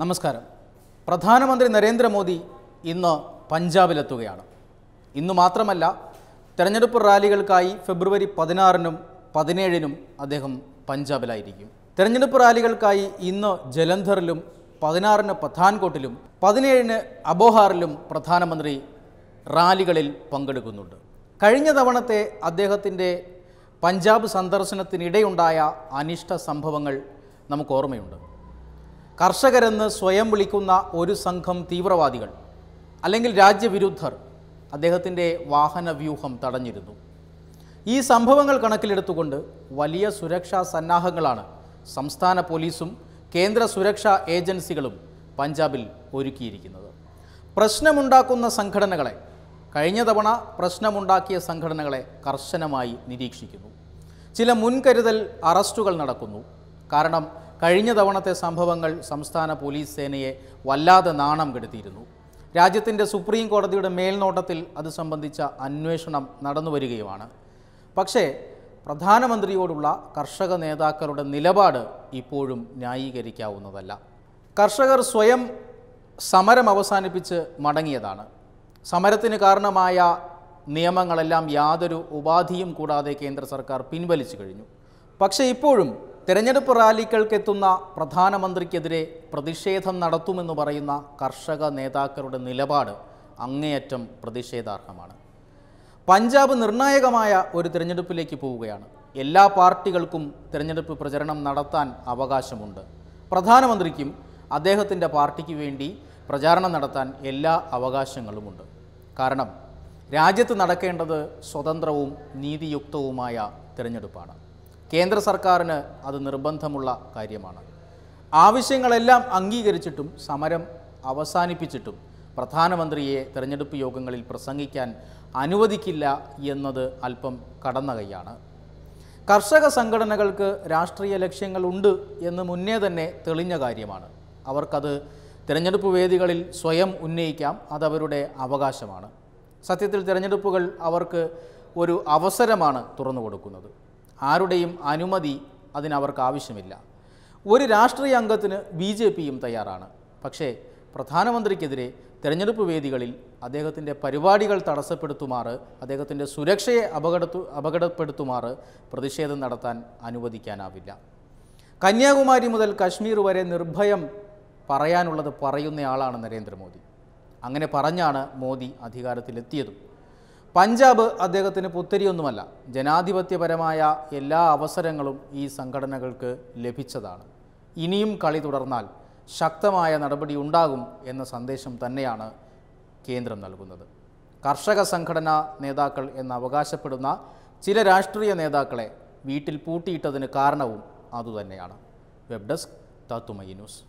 നമസ്കാരം പ്രധാനമന്ത്രി നരേന്ദ്രമോദി ഇന്ന് പഞ്ചാബിലെത്തുകയാണ് ഇന്ന് മാത്രമല്ല തെരഞ്ഞെടുപ്പ് റാലികൾക്കായി ഫെബ്രുവരി പതിനാറിനും പതിനേഴിനും അദ്ദേഹം പഞ്ചാബിലായിരിക്കും തെരഞ്ഞെടുപ്പ് റാലികൾക്കായി ഇന്ന് ജലന്ധറിലും പതിനാറിന് പത്താൻകോട്ടിലും പതിനേഴിന് അബോഹാറിലും പ്രധാനമന്ത്രി റാലികളിൽ പങ്കെടുക്കുന്നുണ്ട് കഴിഞ്ഞ തവണത്തെ അദ്ദേഹത്തിൻ്റെ പഞ്ചാബ് സന്ദർശനത്തിനിടെയുണ്ടായ അനിഷ്ട സംഭവങ്ങൾ നമുക്ക് ഓർമ്മയുണ്ട് കർഷകരെന്ന് സ്വയം വിളിക്കുന്ന ഒരു സംഘം തീവ്രവാദികൾ അല്ലെങ്കിൽ രാജ്യവിരുദ്ധർ അദ്ദേഹത്തിൻ്റെ വാഹന വ്യൂഹം തടഞ്ഞിരുന്നു ഈ സംഭവങ്ങൾ കണക്കിലെടുത്തുകൊണ്ട് വലിയ സുരക്ഷാ സന്നാഹങ്ങളാണ് സംസ്ഥാന പോലീസും കേന്ദ്ര സുരക്ഷാ ഏജൻസികളും പഞ്ചാബിൽ ഒരുക്കിയിരിക്കുന്നത് പ്രശ്നമുണ്ടാക്കുന്ന സംഘടനകളെ കഴിഞ്ഞ തവണ പ്രശ്നമുണ്ടാക്കിയ സംഘടനകളെ കർശനമായി നിരീക്ഷിക്കുന്നു ചില മുൻകരുതൽ അറസ്റ്റുകൾ നടക്കുന്നു കാരണം കഴിഞ്ഞ തവണത്തെ സംഭവങ്ങൾ സംസ്ഥാന പോലീസ് സേനയെ വല്ലാതെ നാണം കെടുത്തിയിരുന്നു രാജ്യത്തിൻ്റെ സുപ്രീം കോടതിയുടെ മേൽനോട്ടത്തിൽ അത് സംബന്ധിച്ച അന്വേഷണം നടന്നു വരികയുമാണ് പക്ഷേ പ്രധാനമന്ത്രിയോടുള്ള കർഷക നേതാക്കളുടെ നിലപാട് ഇപ്പോഴും ന്യായീകരിക്കാവുന്നതല്ല കർഷകർ സ്വയം സമരം അവസാനിപ്പിച്ച് മടങ്ങിയതാണ് സമരത്തിന് കാരണമായ നിയമങ്ങളെല്ലാം യാതൊരു ഉപാധിയും കൂടാതെ കേന്ദ്ര സർക്കാർ പിൻവലിച്ചു കഴിഞ്ഞു പക്ഷേ ഇപ്പോഴും തെരഞ്ഞെടുപ്പ് റാലികൾക്കെത്തുന്ന പ്രധാനമന്ത്രിക്കെതിരെ പ്രതിഷേധം നടത്തുമെന്ന് പറയുന്ന കർഷക നേതാക്കളുടെ നിലപാട് അങ്ങേയറ്റം പ്രതിഷേധാർഹമാണ് പഞ്ചാബ് നിർണായകമായ ഒരു തിരഞ്ഞെടുപ്പിലേക്ക് പോവുകയാണ് എല്ലാ പാർട്ടികൾക്കും തിരഞ്ഞെടുപ്പ് പ്രചരണം നടത്താൻ അവകാശമുണ്ട് പ്രധാനമന്ത്രിക്കും അദ്ദേഹത്തിൻ്റെ പാർട്ടിക്ക് വേണ്ടി പ്രചാരണം നടത്താൻ എല്ലാ അവകാശങ്ങളുമുണ്ട് കാരണം രാജ്യത്ത് നടക്കേണ്ടത് സ്വതന്ത്രവും നീതിയുക്തവുമായ തിരഞ്ഞെടുപ്പാണ് കേന്ദ്ര സർക്കാരിന് അത് നിർബന്ധമുള്ള കാര്യമാണ് ആവശ്യങ്ങളെല്ലാം അംഗീകരിച്ചിട്ടും സമരം അവസാനിപ്പിച്ചിട്ടും പ്രധാനമന്ത്രിയെ തെരഞ്ഞെടുപ്പ് യോഗങ്ങളിൽ പ്രസംഗിക്കാൻ അനുവദിക്കില്ല എന്നത് അല്പം കടന്ന കൈയാണ് കർഷക സംഘടനകൾക്ക് രാഷ്ട്രീയ ലക്ഷ്യങ്ങളുണ്ട് എന്ന് മുന്നേ തന്നെ തെളിഞ്ഞ കാര്യമാണ് അവർക്കത് തിരഞ്ഞെടുപ്പ് വേദികളിൽ സ്വയം ഉന്നയിക്കാം അതവരുടെ അവകാശമാണ് സത്യത്തിൽ തിരഞ്ഞെടുപ്പുകൾ അവർക്ക് ഒരു അവസരമാണ് തുറന്നു കൊടുക്കുന്നത് ആരുടെയും അനുമതി അതിനവർക്ക് ആവശ്യമില്ല ഒരു രാഷ്ട്രീയ അംഗത്തിന് ബി ജെ പിയും തയ്യാറാണ് പക്ഷേ പ്രധാനമന്ത്രിക്കെതിരെ തെരഞ്ഞെടുപ്പ് വേദികളിൽ അദ്ദേഹത്തിൻ്റെ പരിപാടികൾ തടസ്സപ്പെടുത്തുമാറ് അദ്ദേഹത്തിൻ്റെ സുരക്ഷയെ അപകടത്തു അപകടപ്പെടുത്തുമാറ് പ്രതിഷേധം നടത്താൻ അനുവദിക്കാനാവില്ല കന്യാകുമാരി മുതൽ കശ്മീർ വരെ നിർഭയം പറയാനുള്ളത് പറയുന്നയാളാണ് നരേന്ദ്രമോദി അങ്ങനെ പറഞ്ഞാണ് മോദി അധികാരത്തിലെത്തിയതും പഞ്ചാബ് അദ്ദേഹത്തിന് പുത്തരിയൊന്നുമല്ല ജനാധിപത്യപരമായ എല്ലാ അവസരങ്ങളും ഈ സംഘടനകൾക്ക് ലഭിച്ചതാണ് ഇനിയും കളി തുടർന്നാൽ ശക്തമായ നടപടി ഉണ്ടാകും എന്ന സന്ദേശം തന്നെയാണ് കേന്ദ്രം നൽകുന്നത് കർഷക സംഘടനാ നേതാക്കൾ എന്ന് അവകാശപ്പെടുന്ന ചില രാഷ്ട്രീയ നേതാക്കളെ വീട്ടിൽ പൂട്ടിയിട്ടതിന് കാരണവും അതുതന്നെയാണ് വെബ് ഡെസ്ക് തത്തുമൈ ന്യൂസ്